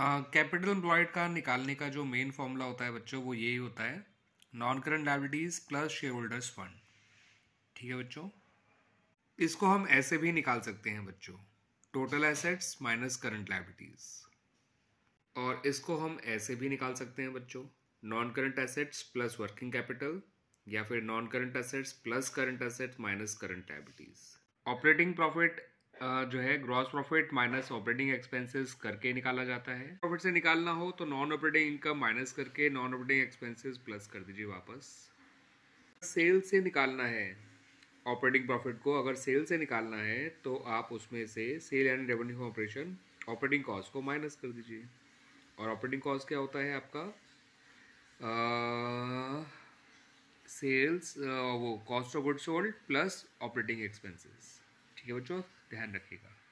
capital employed का निकालने का जो मेन फॉर्मूला होता है बच्चों वो यही होता है non current liabilities plus shareholders fund ठीक है बच्चों इसको हम ऐसे भी निकाल सकते हैं बच्चों total assets minus current liabilities और इसको हम ऐसे भी निकाल सकते हैं बच्चों non current assets plus working capital या फिर non current assets plus current assets minus current liabilities operating profit जो है gross profit minus operating expenses करके निकाला जाता है प्रॉफिट से निकालना हो तो नॉन ऑपरेटिंग इनकम माइनस करके नॉन ऑपरेटिंग एक्सपेंसेस प्लस कर दीजिए वापस सेल से निकालना है ऑपरेटिंग प्रॉफिट को अगर सेल से निकालना है तो आप उसमें से sale and revenue operation operating cost को माइनस कर दीजिए और ऑपरेटिंग कॉस्ट क्या होता है आपका सेल्स वो cost of good sold plus operating expenses ये बच्चों ध्यान रखिएगा